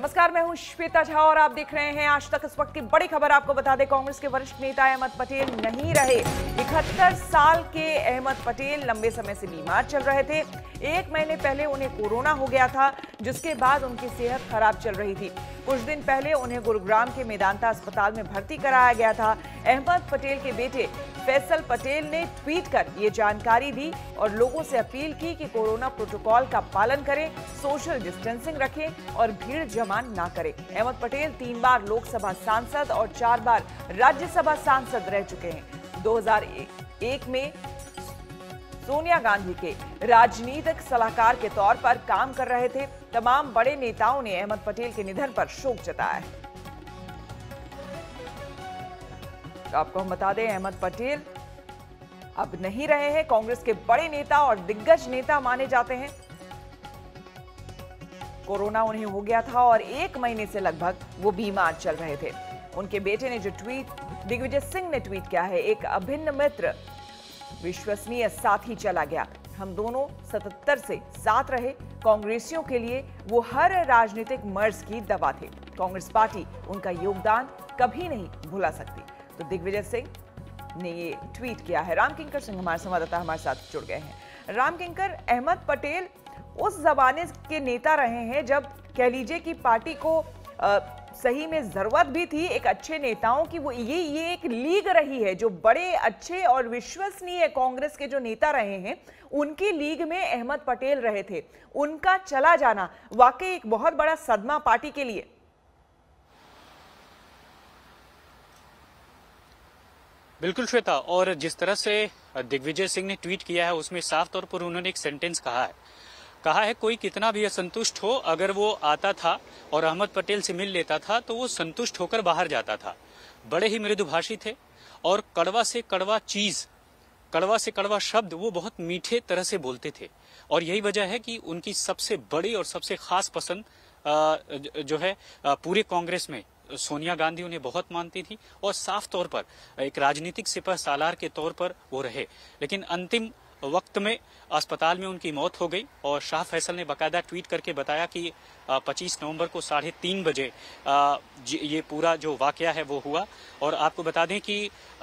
नमस्कार मैं हूं श्वेता झा और आप देख रहे हैं आज तक इस वक्त की बड़ी खबर आपको बता दें कांग्रेस के वरिष्ठ नेता अहमद पटेल नहीं रहे इकहत्तर साल के अहमद पटेल लंबे समय से बीमार चल रहे थे एक महीने पहले उन्हें कोरोना हो गया था जिसके बाद उनकी सेहत खराब चल रही थी कुछ दिन पहले उन्हें गुरुग्राम के मेदांता अस्पताल में भर्ती कराया गया था अहमद पटेल के बेटे फैसल पटेल ने ट्वीट कर ये जानकारी दी और लोगों से अपील की कि कोरोना प्रोटोकॉल का पालन करें सोशल डिस्टेंसिंग रखें और भीड़ जमा ना करें अहमद पटेल तीन बार लोकसभा सांसद और चार बार राज्यसभा सांसद रह चुके हैं 2001 में सोनिया गांधी के राजनीतिक सलाहकार के तौर पर काम कर रहे थे तमाम बड़े नेताओं ने अहमद पटेल के निधन पर शोक जताया है आपको हम बता दें अहमद पटेल अब नहीं रहे हैं कांग्रेस के बड़े नेता और दिग्गज नेता माने जाते हैं कोरोना उन्हें हो गया था और एक महीने से लगभग वो बीमार चल रहे थे उनके बेटे ने जो ट्वीट दिग्विजय सिंह ने ट्वीट किया है एक अभिन्न मित्र विश्वसनीय साथी चला गया हम दोनों सतहत्तर से साथ रहे कांग्रेसियों के लिए वो हर राजनीतिक मर्ज की दवा थे कांग्रेस पार्टी उनका योगदान कभी नहीं भुला सकती तो दिग्विजय सिंह ने ये ट्वीट किया है राम किंकर सिंह हमारे संवाददाता हमारे साथ जुड़ गए हैं राम किंकर अहमद पटेल उस जमाने के नेता रहे हैं जब कह लीजिए कि पार्टी को आ, सही में ज़रूरत भी थी एक अच्छे नेताओं की वो ये ये एक लीग रही है जो बड़े अच्छे और विश्वसनीय कांग्रेस के जो नेता रहे हैं उनकी लीग में अहमद पटेल रहे थे उनका चला जाना वाकई एक बहुत बड़ा सदमा पार्टी के लिए बिल्कुल श्वेता और जिस तरह से दिग्विजय सिंह ने ट्वीट किया है उसमें साफ तौर पर उन्होंने एक सेंटेंस कहा है कहा है कोई कितना भी असंतुष्ट हो अगर वो आता था और अहमद पटेल से मिल लेता था तो वो संतुष्ट होकर बाहर जाता था बड़े ही मृदुभाषी थे और कड़वा से कड़वा चीज कड़वा से कड़वा शब्द वो बहुत मीठे तरह से बोलते थे और यही वजह है कि उनकी सबसे बड़ी और सबसे खास पसंद जो है पूरे कांग्रेस में सोनिया गांधी उन्हें बहुत मानती थी और साफ तौर पर एक राजनीतिक सिपह सालार के तौर पर वो रहे लेकिन अंतिम वक्त में अस्पताल में उनकी मौत हो गई और शाह फैसल ने बकायदा ट्वीट करके बताया कि पच्चीस नवम्बर को साढ़े तीन बजे ये पूरा जो वाक़ है वो हुआ और आपको बता दें कि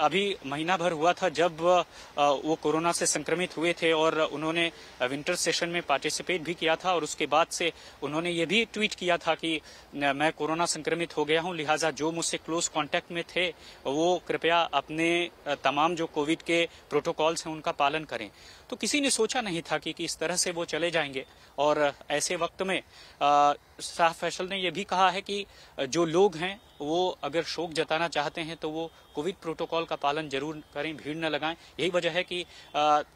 अभी महीना भर हुआ था जब वो कोरोना से संक्रमित हुए थे और उन्होंने विंटर सेशन में पार्टिसिपेट भी किया था और उसके बाद से उन्होंने ये भी ट्वीट किया था कि मैं कोरोना संक्रमित हो गया हूँ लिहाजा जो मुझसे क्लोज कांटेक्ट में थे वो कृपया अपने तमाम जो कोविड के प्रोटोकॉल्स हैं उनका पालन करें तो किसी ने सोचा नहीं था कि, कि इस तरह से वो चले जाएंगे और ऐसे वक्त में शाह फैसल ने यह भी कहा है कि जो लोग हैं वो अगर शोक जताना चाहते हैं तो वो कोविड प्रोटोकॉल का पालन जरूर करें भीड़ न लगाएं यही वजह है कि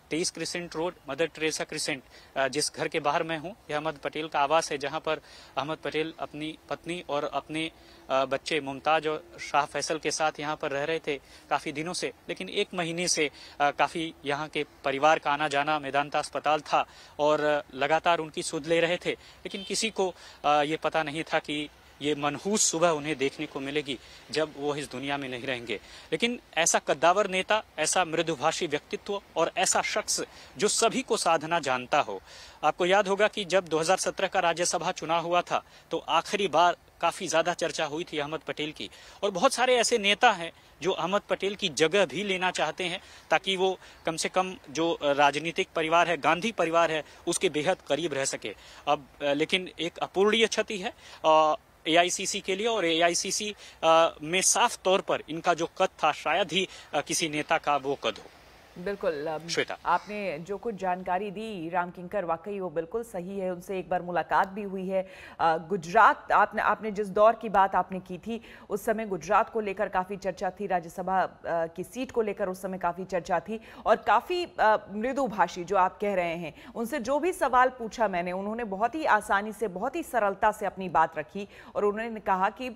तेईस crescent road Mother Teresa crescent जिस घर के बाहर मैं हूं यह अहमद पटेल का आवास है जहां पर अहमद पटेल अपनी पत्नी और अपने बच्चे मुमताज और शाह फैसल के साथ यहाँ पर रह रहे थे काफ़ी दिनों से लेकिन एक महीने से काफ़ी यहाँ के परिवार का आना जाना मैदानता अस्पताल था और लगातार उनकी सुध ले रहे थे लेकिन किसी को ये पता नहीं था कि ये मनहूस सुबह उन्हें देखने को मिलेगी जब वो इस दुनिया में नहीं रहेंगे लेकिन ऐसा कद्दावर नेता ऐसा मृदुभाषी व्यक्तित्व और ऐसा शख्स जो सभी को साधना जानता हो आपको याद होगा कि जब 2017 का राज्यसभा चुनाव हुआ था तो आखिरी बार काफ़ी ज़्यादा चर्चा हुई थी अहमद पटेल की और बहुत सारे ऐसे नेता हैं जो अहमद पटेल की जगह भी लेना चाहते हैं ताकि वो कम से कम जो राजनीतिक परिवार है गांधी परिवार है उसके बेहद करीब रह सके अब लेकिन एक अपूर्णीय क्षति है एआईसीसी के लिए और एआईसीसी में साफ तौर पर इनका जो कद था शायद ही किसी नेता का वो कद हो बिल्कुल श्वेता आपने जो कुछ जानकारी दी राम किंकर वाकई वो बिल्कुल सही है उनसे एक बार मुलाकात भी हुई है गुजरात आपने आपने जिस दौर की बात आपने की थी उस समय गुजरात को लेकर काफ़ी चर्चा थी राज्यसभा की सीट को लेकर उस समय काफ़ी चर्चा थी और काफ़ी मृदुभाषी जो आप कह रहे हैं उनसे जो भी सवाल पूछा मैंने उन्होंने बहुत ही आसानी से बहुत ही सरलता से अपनी बात रखी और उन्होंने कहा कि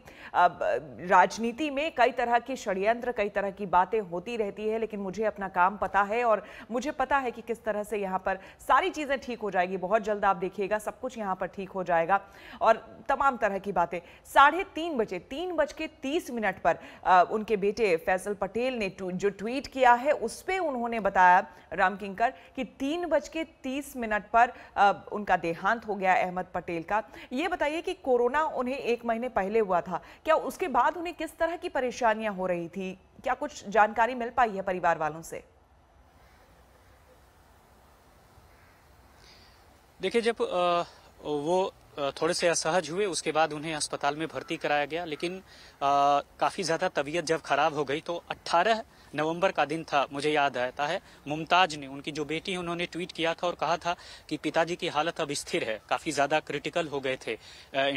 राजनीति में कई तरह की षड्यंत्र कई तरह की बातें होती रहती है लेकिन मुझे अपना काम पता पता है और मुझे पता है कि किस तरह से यहाँ पर सारी चीज़ें ठीक हो जाएगी बहुत जल्द आप देखिएगा सब कुछ यहाँ पर ठीक हो जाएगा और तमाम तरह की बातें साढ़े तीन बजे तीन बज के तीस मिनट पर आ, उनके बेटे फैसल पटेल ने जो ट्वीट किया है उस पर उन्होंने बताया राम किंकर कि तीन बज के तीस मिनट पर आ, उनका देहांत हो गया अहमद पटेल का ये बताइए कि कोरोना उन्हें एक महीने पहले हुआ था क्या उसके बाद उन्हें किस तरह की परेशानियां हो रही थी क्या कुछ जानकारी मिल पाई है परिवार वालों से देखिए जब वो थोड़े से असहज हुए उसके बाद उन्हें अस्पताल में भर्ती कराया गया लेकिन काफ़ी ज़्यादा तबीयत जब खराब हो गई तो अट्ठारह नवंबर का दिन था मुझे याद आता है मुमताज ने उनकी जो बेटी उन्होंने ट्वीट किया था और कहा था कि पिताजी की हालत अब स्थिर है काफ़ी ज़्यादा क्रिटिकल हो गए थे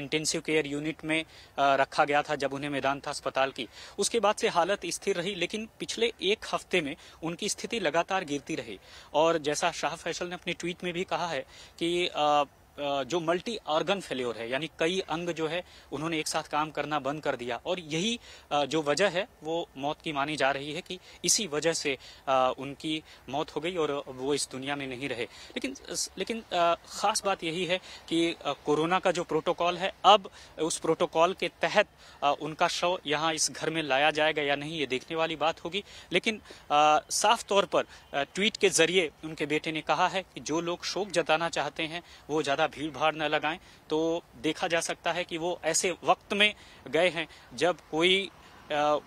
इंटेंसिव केयर यूनिट में रखा गया था जब उन्हें मैदान था अस्पताल की उसके बाद से हालत स्थिर रही लेकिन पिछले एक हफ्ते में उनकी स्थिति लगातार गिरती रही और जैसा शाह फैसल ने अपने ट्वीट में भी कहा है कि जो मल्टी ऑर्गन फेल्योर है यानी कई अंग जो है उन्होंने एक साथ काम करना बंद कर दिया और यही जो वजह है वो मौत की मानी जा रही है कि इसी वजह से उनकी मौत हो गई और वो इस दुनिया में नहीं रहे लेकिन लेकिन ख़ास बात यही है कि कोरोना का जो प्रोटोकॉल है अब उस प्रोटोकॉल के तहत उनका शव यहाँ इस घर में लाया जाएगा या नहीं ये देखने वाली बात होगी लेकिन साफ तौर पर ट्वीट के जरिए उनके बेटे ने कहा है कि जो लोग शोक जताना चाहते हैं वो ज़्यादा ज़्यादा भीड़ भाड़ न लगाएं तो देखा जा सकता है कि वो ऐसे वक्त में गए हैं जब कोई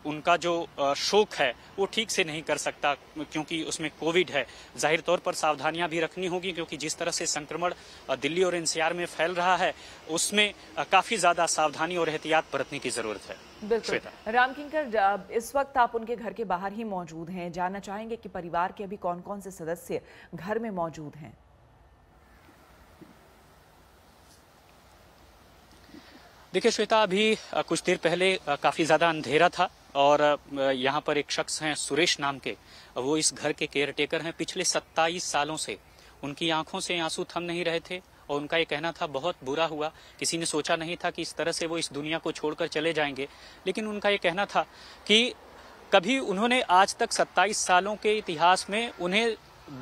उनका जो शोक है वो ठीक से नहीं कर सकता क्योंकि उसमें कोविड है जाहिर तौर पर सावधानियां भी रखनी होगी क्योंकि जिस तरह से संक्रमण दिल्ली और एनसीआर में फैल रहा है उसमें काफी ज्यादा सावधानी और एहतियात बरतने की जरूरत है राम किंकर इस वक्त आप उनके घर के बाहर ही मौजूद हैं जानना चाहेंगे कि परिवार के अभी कौन कौन से सदस्य घर में मौजूद हैं देखिए श्वेता अभी कुछ देर पहले काफ़ी ज़्यादा अंधेरा था और यहाँ पर एक शख्स हैं सुरेश नाम के वो इस घर के केयर टेकर हैं पिछले 27 सालों से उनकी आंखों से आंसू थम नहीं रहे थे और उनका ये कहना था बहुत बुरा हुआ किसी ने सोचा नहीं था कि इस तरह से वो इस दुनिया को छोड़कर चले जाएंगे लेकिन उनका ये कहना था कि कभी उन्होंने आज तक 27 सालों के इतिहास में उन्हें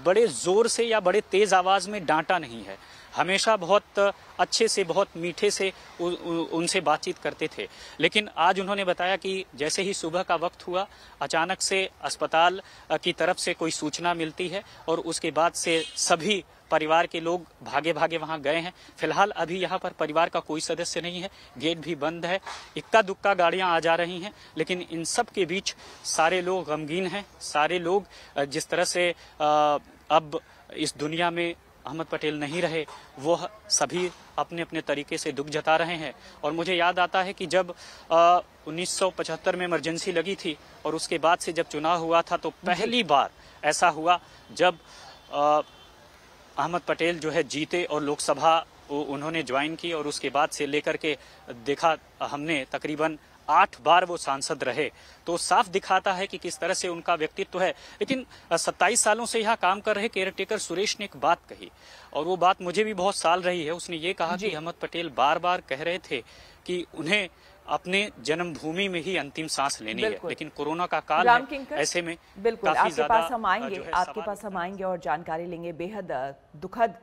बड़े जोर से या बड़े तेज आवाज में डांटा नहीं है हमेशा बहुत अच्छे से बहुत मीठे से उनसे बातचीत करते थे लेकिन आज उन्होंने बताया कि जैसे ही सुबह का वक्त हुआ अचानक से अस्पताल की तरफ से कोई सूचना मिलती है और उसके बाद से सभी परिवार के लोग भागे भागे वहां गए हैं फिलहाल अभी यहाँ पर परिवार का कोई सदस्य नहीं है गेट भी बंद है इक्का दुक्का गाड़ियां आ जा रही हैं लेकिन इन सब के बीच सारे लोग गमगीन हैं सारे लोग जिस तरह से अब इस दुनिया में अहमद पटेल नहीं रहे वो सभी अपने अपने तरीके से दुख जता रहे हैं और मुझे याद आता है कि जब आ, 1975 में इमरजेंसी लगी थी और उसके बाद से जब चुनाव हुआ था तो पहली बार ऐसा हुआ जब अहमद पटेल जो है जीते और लोकसभा उन्होंने ज्वाइन की और उसके बाद से लेकर के देखा हमने तकरीबन आठ बार वो सांसद रहे तो साफ दिखाता है कि किस तरह से उनका व्यक्तित्व है लेकिन सत्ताईस सालों से यहाँ काम कर रहे केयरटेकर सुरेश ने एक बात कही और वो बात मुझे भी बहुत साल रही है उसने ये कहा कि अहमद पटेल बार बार कह रहे थे कि उन्हें अपने जन्मभूमि में ही अंतिम सांस लेनी है लेकिन कोरोना का काल है ऐसे में बिल्कुल आपके पास हम आएंगे आपके पास हम आएंगे और जानकारी लेंगे बेहद दुखद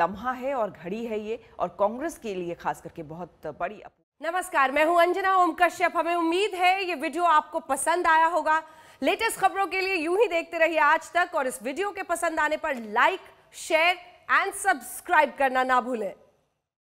लम्हा है और घड़ी है ये और कांग्रेस के लिए खास करके बहुत बड़ी नमस्कार मैं हूं अंजना ओम कश्यप हमें उम्मीद है ये वीडियो आपको पसंद आया होगा लेटेस्ट खबरों के लिए यूं ही देखते रहिए आज तक और इस वीडियो के पसंद आने पर लाइक शेयर एंड सब्सक्राइब करना ना भूलें